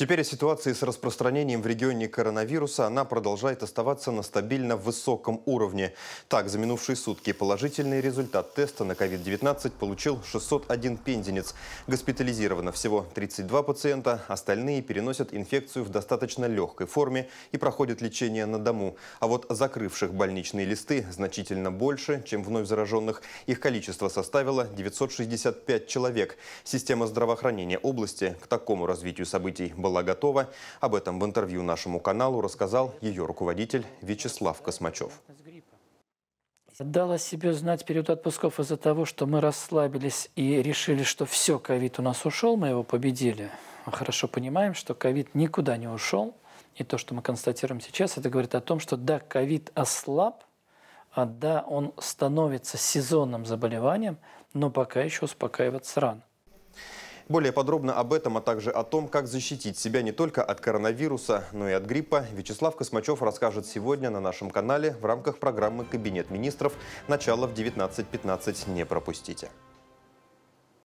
Теперь о ситуации с распространением в регионе коронавируса. Она продолжает оставаться на стабильно высоком уровне. Так, за минувшие сутки положительный результат теста на COVID-19 получил 601 пензенец. Госпитализировано всего 32 пациента. Остальные переносят инфекцию в достаточно легкой форме и проходят лечение на дому. А вот закрывших больничные листы значительно больше, чем вновь зараженных. Их количество составило 965 человек. Система здравоохранения области к такому развитию событий была была готова. Об этом в интервью нашему каналу рассказал ее руководитель Вячеслав Космачев. Дала себе знать период отпусков из-за того, что мы расслабились и решили, что все, ковид у нас ушел, мы его победили. Мы хорошо понимаем, что ковид никуда не ушел. И то, что мы констатируем сейчас, это говорит о том, что да, ковид ослаб, а да, он становится сезонным заболеванием, но пока еще успокаиваться рано. Более подробно об этом, а также о том, как защитить себя не только от коронавируса, но и от гриппа, Вячеслав Космачев расскажет сегодня на нашем канале в рамках программы «Кабинет министров». Начало в 19.15 не пропустите.